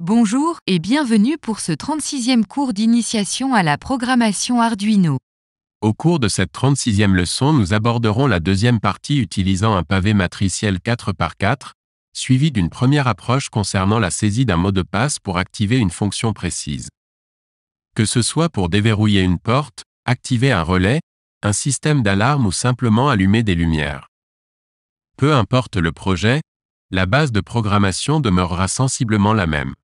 Bonjour et bienvenue pour ce 36e cours d'initiation à la programmation Arduino. Au cours de cette 36e leçon, nous aborderons la deuxième partie utilisant un pavé matriciel 4x4, suivi d'une première approche concernant la saisie d'un mot de passe pour activer une fonction précise. Que ce soit pour déverrouiller une porte, activer un relais, un système d'alarme ou simplement allumer des lumières. Peu importe le projet, la base de programmation demeurera sensiblement la même.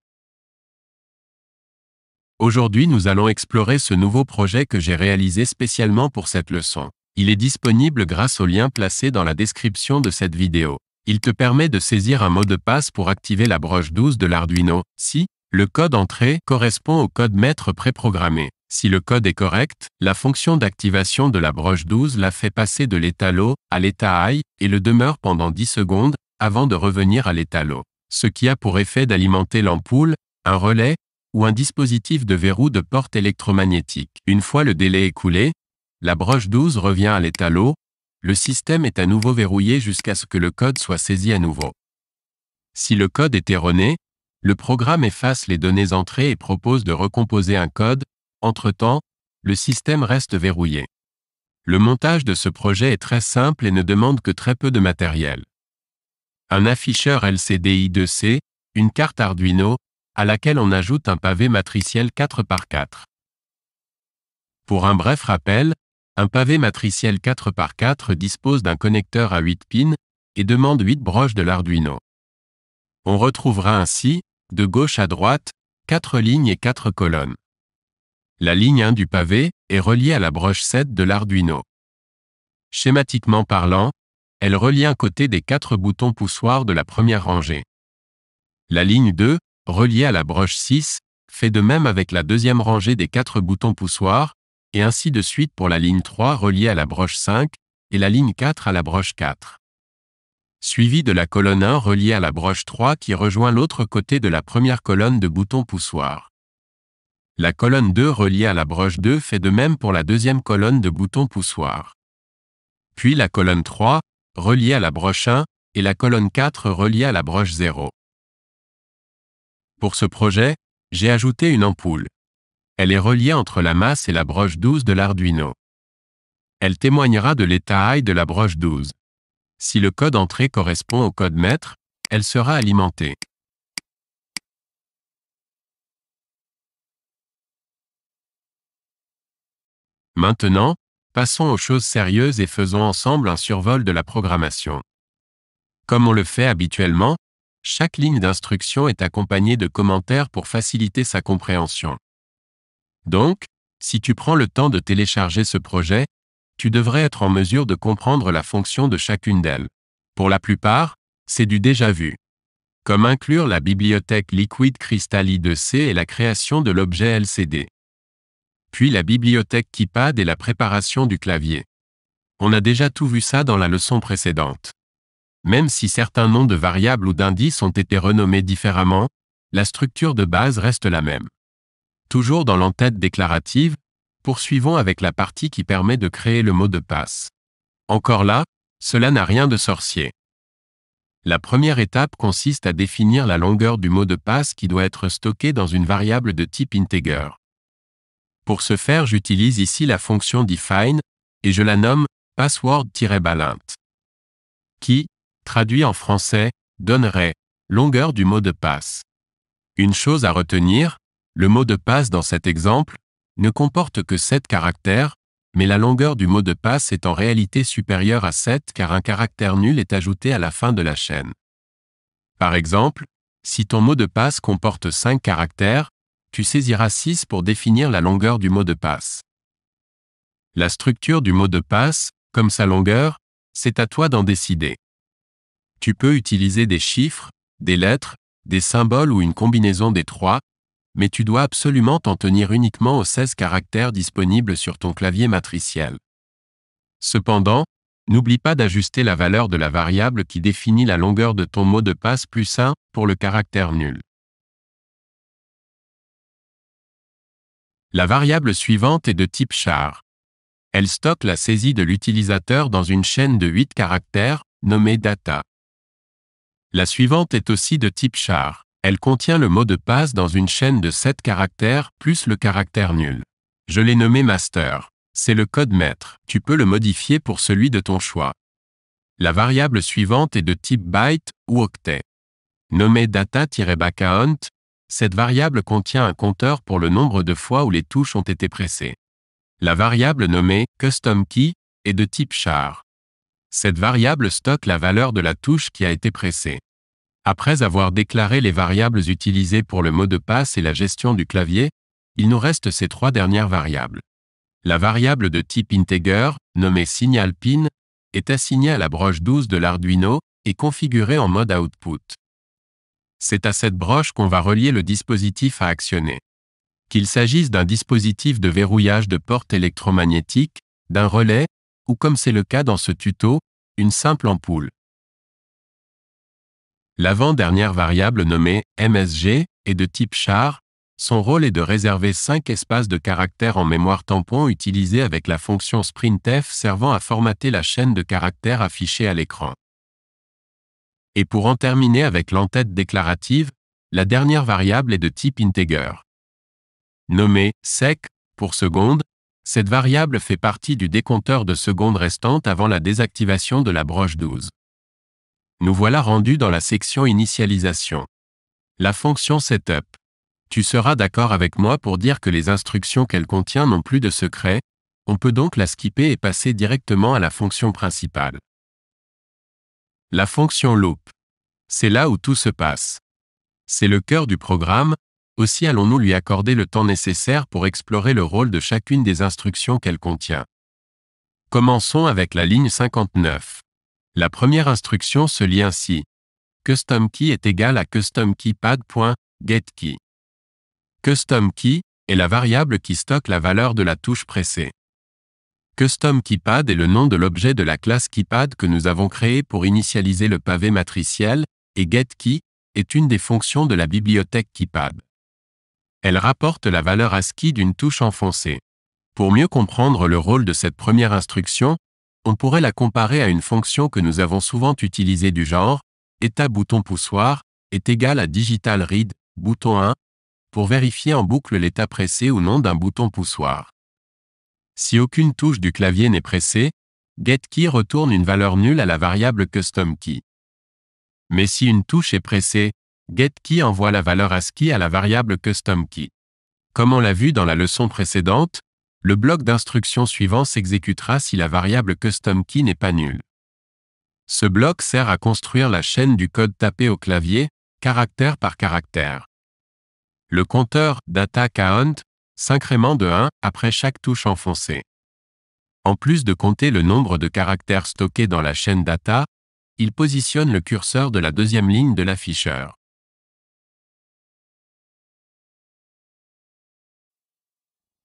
Aujourd'hui nous allons explorer ce nouveau projet que j'ai réalisé spécialement pour cette leçon. Il est disponible grâce au lien placé dans la description de cette vidéo. Il te permet de saisir un mot de passe pour activer la broche 12 de l'Arduino, si le code entrée correspond au code maître préprogrammé. Si le code est correct, la fonction d'activation de la broche 12 la fait passer de l'état low à l'état high et le demeure pendant 10 secondes avant de revenir à l'état low. Ce qui a pour effet d'alimenter l'ampoule, un relais, ou un dispositif de verrou de porte électromagnétique. Une fois le délai écoulé, la broche 12 revient à l'étalot, le système est à nouveau verrouillé jusqu'à ce que le code soit saisi à nouveau. Si le code est erroné, le programme efface les données entrées et propose de recomposer un code, entre-temps, le système reste verrouillé. Le montage de ce projet est très simple et ne demande que très peu de matériel. Un afficheur LCDI2C, une carte Arduino, à laquelle on ajoute un pavé matriciel 4 par 4. Pour un bref rappel, un pavé matriciel 4 par 4 dispose d'un connecteur à 8 pins et demande 8 broches de l'Arduino. On retrouvera ainsi, de gauche à droite, 4 lignes et 4 colonnes. La ligne 1 du pavé est reliée à la broche 7 de l'Arduino. Schématiquement parlant, elle relie un côté des 4 boutons poussoirs de la première rangée. La ligne 2 relié à la broche 6, fait de même avec la deuxième rangée des quatre boutons poussoirs, et ainsi de suite pour la ligne 3 reliée à la broche 5, et la ligne 4 à la broche 4. Suivi de la colonne 1 reliée à la broche 3 qui rejoint l'autre côté de la première colonne de boutons poussoirs. La colonne 2 reliée à la broche 2 fait de même pour la deuxième colonne de boutons poussoirs. Puis la colonne 3, reliée à la broche 1, et la colonne 4 reliée à la broche 0. Pour ce projet, j'ai ajouté une ampoule. Elle est reliée entre la masse et la broche 12 de l'Arduino. Elle témoignera de l'état high de la broche 12. Si le code entrée correspond au code maître, elle sera alimentée. Maintenant, passons aux choses sérieuses et faisons ensemble un survol de la programmation. Comme on le fait habituellement, chaque ligne d'instruction est accompagnée de commentaires pour faciliter sa compréhension. Donc, si tu prends le temps de télécharger ce projet, tu devrais être en mesure de comprendre la fonction de chacune d'elles. Pour la plupart, c'est du déjà vu. Comme inclure la bibliothèque Liquid Crystal I2C et la création de l'objet LCD. Puis la bibliothèque Keypad et la préparation du clavier. On a déjà tout vu ça dans la leçon précédente. Même si certains noms de variables ou d'indices ont été renommés différemment, la structure de base reste la même. Toujours dans l'entête déclarative, poursuivons avec la partie qui permet de créer le mot de passe. Encore là, cela n'a rien de sorcier. La première étape consiste à définir la longueur du mot de passe qui doit être stocké dans une variable de type integer. Pour ce faire, j'utilise ici la fonction define, et je la nomme password-balint, qui, traduit en français, donnerait, longueur du mot de passe. Une chose à retenir, le mot de passe dans cet exemple, ne comporte que 7 caractères, mais la longueur du mot de passe est en réalité supérieure à 7 car un caractère nul est ajouté à la fin de la chaîne. Par exemple, si ton mot de passe comporte 5 caractères, tu saisiras 6 pour définir la longueur du mot de passe. La structure du mot de passe, comme sa longueur, c'est à toi d'en décider. Tu peux utiliser des chiffres, des lettres, des symboles ou une combinaison des trois, mais tu dois absolument t'en tenir uniquement aux 16 caractères disponibles sur ton clavier matriciel. Cependant, n'oublie pas d'ajuster la valeur de la variable qui définit la longueur de ton mot de passe plus 1 pour le caractère nul. La variable suivante est de type char. Elle stocke la saisie de l'utilisateur dans une chaîne de 8 caractères, nommée data. La suivante est aussi de type char. Elle contient le mot de passe dans une chaîne de 7 caractères plus le caractère nul. Je l'ai nommé master. C'est le code maître. Tu peux le modifier pour celui de ton choix. La variable suivante est de type byte ou octet. Nommée data backount cette variable contient un compteur pour le nombre de fois où les touches ont été pressées. La variable nommée custom key est de type char cette variable stocke la valeur de la touche qui a été pressée. Après avoir déclaré les variables utilisées pour le mot de passe et la gestion du clavier, il nous reste ces trois dernières variables. La variable de type integer, nommée signal pin, est assignée à la broche 12 de l'Arduino et configurée en mode output. C'est à cette broche qu'on va relier le dispositif à actionner. Qu'il s'agisse d'un dispositif de verrouillage de porte électromagnétique, d'un relais, ou comme c'est le cas dans ce tuto, une simple ampoule. L'avant-dernière variable nommée MSG est de type char, son rôle est de réserver 5 espaces de caractères en mémoire tampon utilisés avec la fonction sprintf servant à formater la chaîne de caractères affichée à l'écran. Et pour en terminer avec l'entête déclarative, la dernière variable est de type integer. Nommée sec pour seconde, cette variable fait partie du décompteur de secondes restantes avant la désactivation de la broche 12. Nous voilà rendus dans la section initialisation. La fonction setup. Tu seras d'accord avec moi pour dire que les instructions qu'elle contient n'ont plus de secret, on peut donc la skipper et passer directement à la fonction principale. La fonction loop. C'est là où tout se passe. C'est le cœur du programme, aussi allons-nous lui accorder le temps nécessaire pour explorer le rôle de chacune des instructions qu'elle contient. Commençons avec la ligne 59. La première instruction se lit ainsi. Custom key est égal à custom customKey Custom est la variable qui stocke la valeur de la touche pressée. Custom est le nom de l'objet de la classe keypad que nous avons créé pour initialiser le pavé matriciel, et getKey est une des fonctions de la bibliothèque keypad elle rapporte la valeur ASCII d'une touche enfoncée. Pour mieux comprendre le rôle de cette première instruction, on pourrait la comparer à une fonction que nous avons souvent utilisée du genre état bouton poussoir est égal à digital read bouton 1 pour vérifier en boucle l'état pressé ou non d'un bouton poussoir. Si aucune touche du clavier n'est pressée, getKey retourne une valeur nulle à la variable customKey. Mais si une touche est pressée, GetKey envoie la valeur ASCII à la variable CustomKey. Comme on l'a vu dans la leçon précédente, le bloc d'instruction suivant s'exécutera si la variable CustomKey n'est pas nulle. Ce bloc sert à construire la chaîne du code tapé au clavier, caractère par caractère. Le compteur DataCount Count s'incrémente de 1 après chaque touche enfoncée. En plus de compter le nombre de caractères stockés dans la chaîne data, il positionne le curseur de la deuxième ligne de l'afficheur.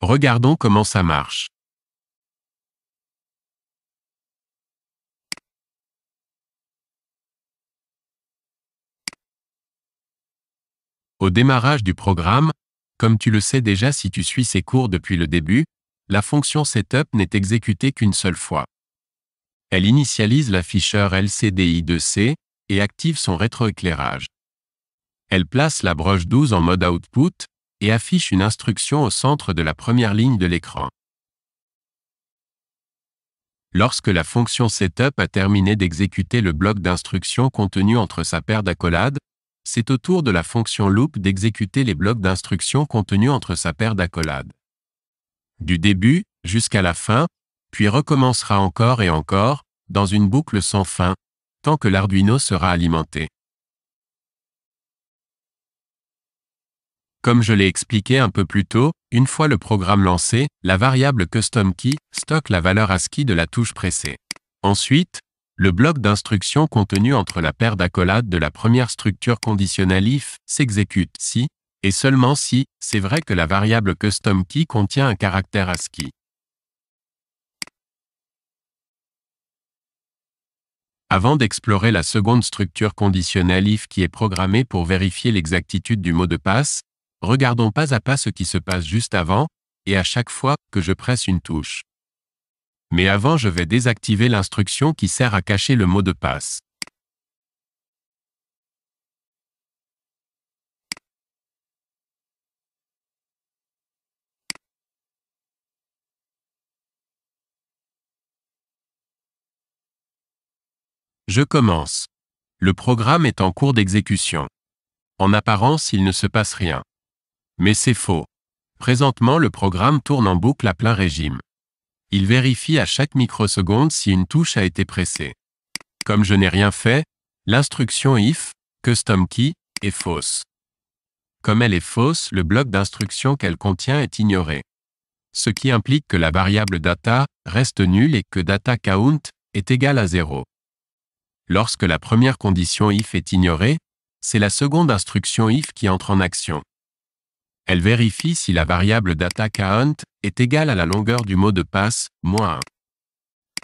Regardons comment ça marche. Au démarrage du programme, comme tu le sais déjà si tu suis ces cours depuis le début, la fonction Setup n'est exécutée qu'une seule fois. Elle initialise l'afficheur LCDI2C et active son rétroéclairage. Elle place la broche 12 en mode Output et affiche une instruction au centre de la première ligne de l'écran. Lorsque la fonction Setup a terminé d'exécuter le bloc d'instructions contenu entre sa paire d'accolades, c'est au tour de la fonction Loop d'exécuter les blocs d'instructions contenus entre sa paire d'accolades. Du début jusqu'à la fin, puis recommencera encore et encore, dans une boucle sans fin, tant que l'Arduino sera alimenté. Comme je l'ai expliqué un peu plus tôt, une fois le programme lancé, la variable custom key stocke la valeur ASCII de la touche pressée. Ensuite, le bloc d'instructions contenu entre la paire d'accolades de la première structure conditionnelle if s'exécute si, et seulement si, c'est vrai que la variable custom key contient un caractère ASCII. Avant d'explorer la seconde structure conditionnelle if qui est programmée pour vérifier l'exactitude du mot de passe, regardons pas à pas ce qui se passe juste avant, et à chaque fois que je presse une touche. Mais avant je vais désactiver l'instruction qui sert à cacher le mot de passe. Je commence. Le programme est en cours d'exécution. En apparence, il ne se passe rien. Mais c'est faux. Présentement le programme tourne en boucle à plein régime. Il vérifie à chaque microseconde si une touche a été pressée. Comme je n'ai rien fait, l'instruction if, custom key, est fausse. Comme elle est fausse, le bloc d'instructions qu'elle contient est ignoré. Ce qui implique que la variable data reste nulle et que data count est égale à 0. Lorsque la première condition if est ignorée, c'est la seconde instruction if qui entre en action. Elle vérifie si la variable dataCount est égale à la longueur du mot de passe, moins 1.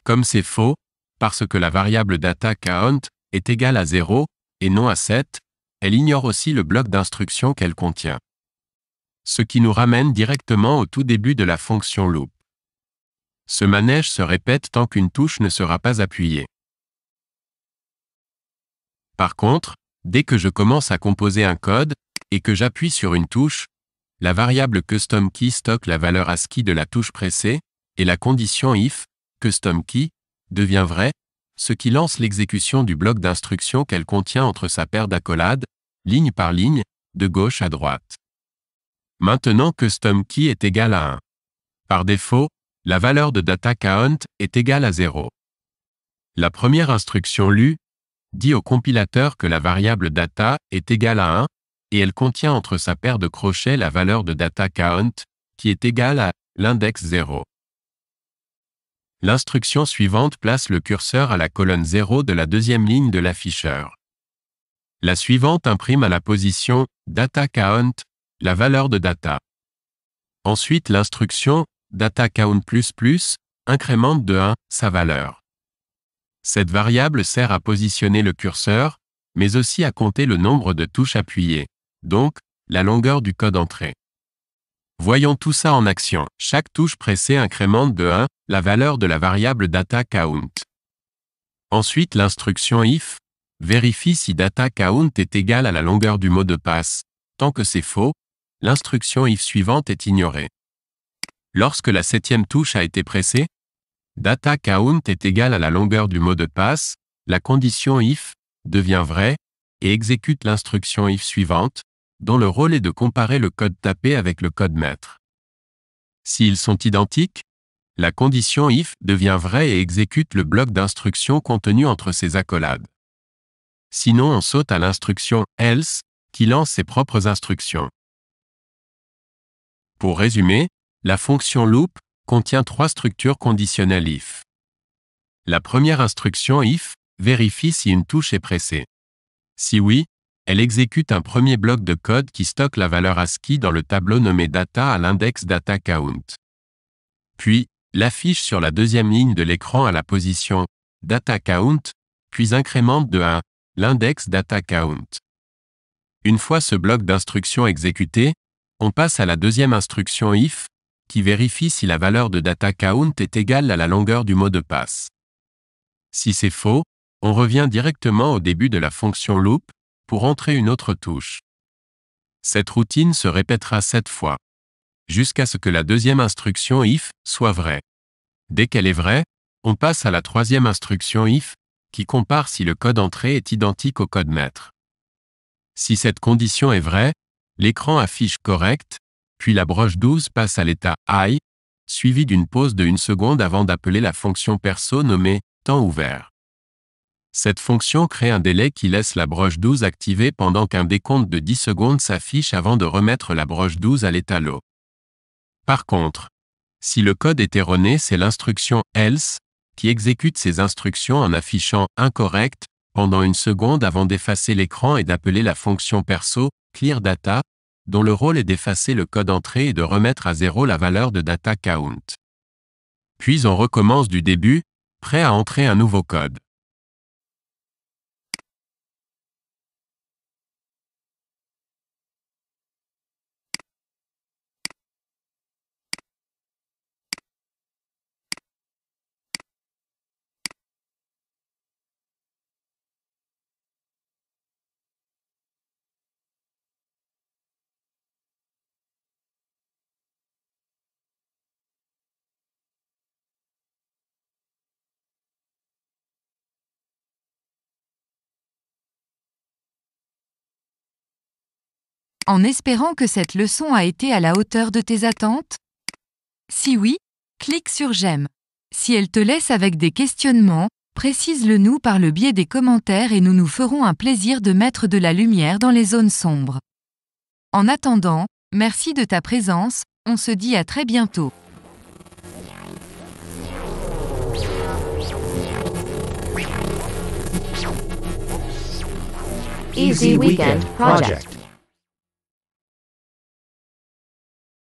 Comme c'est faux, parce que la variable dataCount est égale à 0 et non à 7, elle ignore aussi le bloc d'instructions qu'elle contient. Ce qui nous ramène directement au tout début de la fonction loop. Ce manège se répète tant qu'une touche ne sera pas appuyée. Par contre, dès que je commence à composer un code, et que j'appuie sur une touche, la variable custom key stocke la valeur ASCII de la touche pressée, et la condition if custom key devient vraie, ce qui lance l'exécution du bloc d'instructions qu'elle contient entre sa paire d'accolades, ligne par ligne, de gauche à droite. Maintenant custom key est égal à 1. Par défaut, la valeur de data count est égale à 0. La première instruction lue dit au compilateur que la variable data est égale à 1 et elle contient entre sa paire de crochets la valeur de data count, qui est égale à l'index 0. L'instruction suivante place le curseur à la colonne 0 de la deuxième ligne de l'afficheur. La suivante imprime à la position data la valeur de data. Ensuite l'instruction data incrémente de 1 sa valeur. Cette variable sert à positionner le curseur, mais aussi à compter le nombre de touches appuyées donc, la longueur du code entrée. Voyons tout ça en action. Chaque touche pressée incrémente de 1 la valeur de la variable data count. Ensuite, l'instruction if vérifie si data est égal à la longueur du mot de passe. Tant que c'est faux, l'instruction if suivante est ignorée. Lorsque la septième touche a été pressée, data count est égal à la longueur du mot de passe, la condition if devient vraie et exécute l'instruction if suivante, dont le rôle est de comparer le code tapé avec le code maître. S'ils sont identiques, la condition if devient vraie et exécute le bloc d'instructions contenu entre ces accolades. Sinon on saute à l'instruction else, qui lance ses propres instructions. Pour résumer, la fonction loop contient trois structures conditionnelles if. La première instruction if vérifie si une touche est pressée. Si oui, elle exécute un premier bloc de code qui stocke la valeur ASCII dans le tableau nommé Data à l'index Data Count. Puis, l'affiche sur la deuxième ligne de l'écran à la position Data Count, puis incrémente de 1 l'index Data Count. Une fois ce bloc d'instructions exécuté, on passe à la deuxième instruction if, qui vérifie si la valeur de data count est égale à la longueur du mot de passe. Si c'est faux, on revient directement au début de la fonction loop, pour entrer une autre touche. Cette routine se répétera sept fois. Jusqu'à ce que la deuxième instruction if soit vraie. Dès qu'elle est vraie, on passe à la troisième instruction if, qui compare si le code entrée est identique au code maître. Si cette condition est vraie, l'écran affiche correct, puis la broche 12 passe à l'état I, suivi d'une pause de une seconde avant d'appeler la fonction perso nommée temps ouvert. Cette fonction crée un délai qui laisse la broche 12 activée pendant qu'un décompte de 10 secondes s'affiche avant de remettre la broche 12 à l'étalot. Par contre, si le code est erroné, c'est l'instruction else qui exécute ces instructions en affichant incorrect pendant une seconde avant d'effacer l'écran et d'appeler la fonction perso clear data dont le rôle est d'effacer le code entrée et de remettre à zéro la valeur de data count. Puis on recommence du début, prêt à entrer un nouveau code. en espérant que cette leçon a été à la hauteur de tes attentes Si oui, clique sur j'aime. Si elle te laisse avec des questionnements, précise-le nous par le biais des commentaires et nous nous ferons un plaisir de mettre de la lumière dans les zones sombres. En attendant, merci de ta présence, on se dit à très bientôt. Easy Weekend Project.